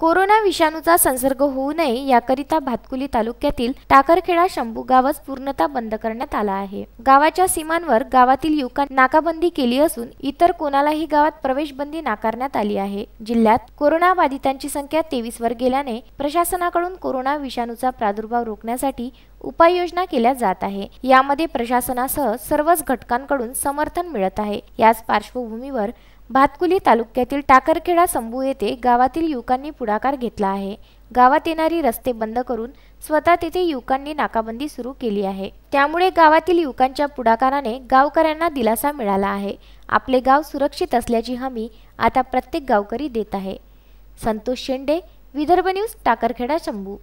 corona विषाणूचा संसर्ग होऊ नये याकरिता भातकुली तालुक्यातील टाकरखेडा शंभू गावच पूर्णता बंद करण्यात आला आहे गावाच्या सीमांवर गावातील युवकांनी नाकाबंदी केली असून इतर कोणालाही गावात प्रवेश बंदी नाकारण्यात आली आहे जिल्ह्यात कोरोना बाधितांची संख्या तेवीस वर गेल्याने प्रशासनाकडून कोरोना विषाणूचा प्रादुर्भाव रोखण्यासाठी उपाययोजना केल्या जात आहे यामध्ये प्रशासनासह सर्वच घटकांकडून समर्थन मिळत आहे याच पार्श्वभूमीवर भातकुली तालुक्यातील टाकरखेडा संभू येथे गावातील युवकांनी पुढाकार घेतला आहे गावात येणारी रस्ते बंद करून स्वतः तेथे युवकांनी नाकाबंदी सुरू केली आहे त्यामुळे गावातील युवकांच्या पुढाकाराने गावकऱ्यांना दिलासा मिळाला आहे आपले गाव सुरक्षित असल्याची हमी आता प्रत्येक गावकरी देत आहे संतोष शेंडे विदर्भ न्यूज टाकरखेडा शंभू